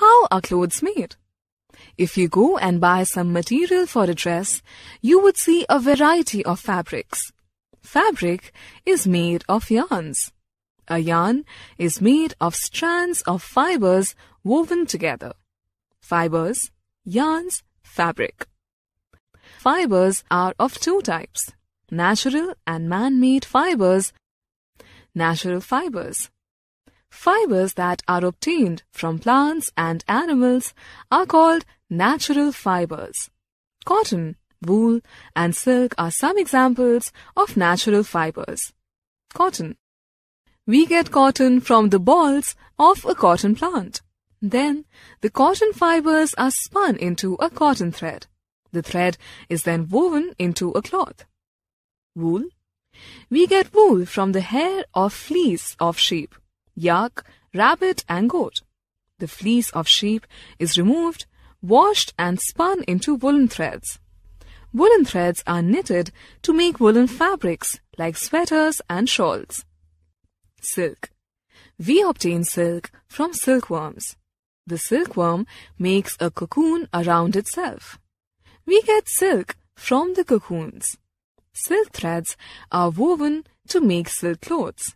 how are clothes made? If you go and buy some material for a dress, you would see a variety of fabrics. Fabric is made of yarns. A yarn is made of strands of fibers woven together. Fibers, yarns, fabric. Fibers are of two types, natural and man-made fibers. Natural fibers fibers that are obtained from plants and animals are called natural fibers. Cotton, wool, and silk are some examples of natural fibers. Cotton. We get cotton from the balls of a cotton plant. Then, the cotton fibers are spun into a cotton thread. The thread is then woven into a cloth. Wool. We get wool from the hair or fleece of sheep yak, rabbit, and goat. The fleece of sheep is removed, washed, and spun into woolen threads. Woolen threads are knitted to make woolen fabrics like sweaters and shawls. Silk. We obtain silk from silkworms. The silkworm makes a cocoon around itself. We get silk from the cocoons. Silk threads are woven to make silk clothes.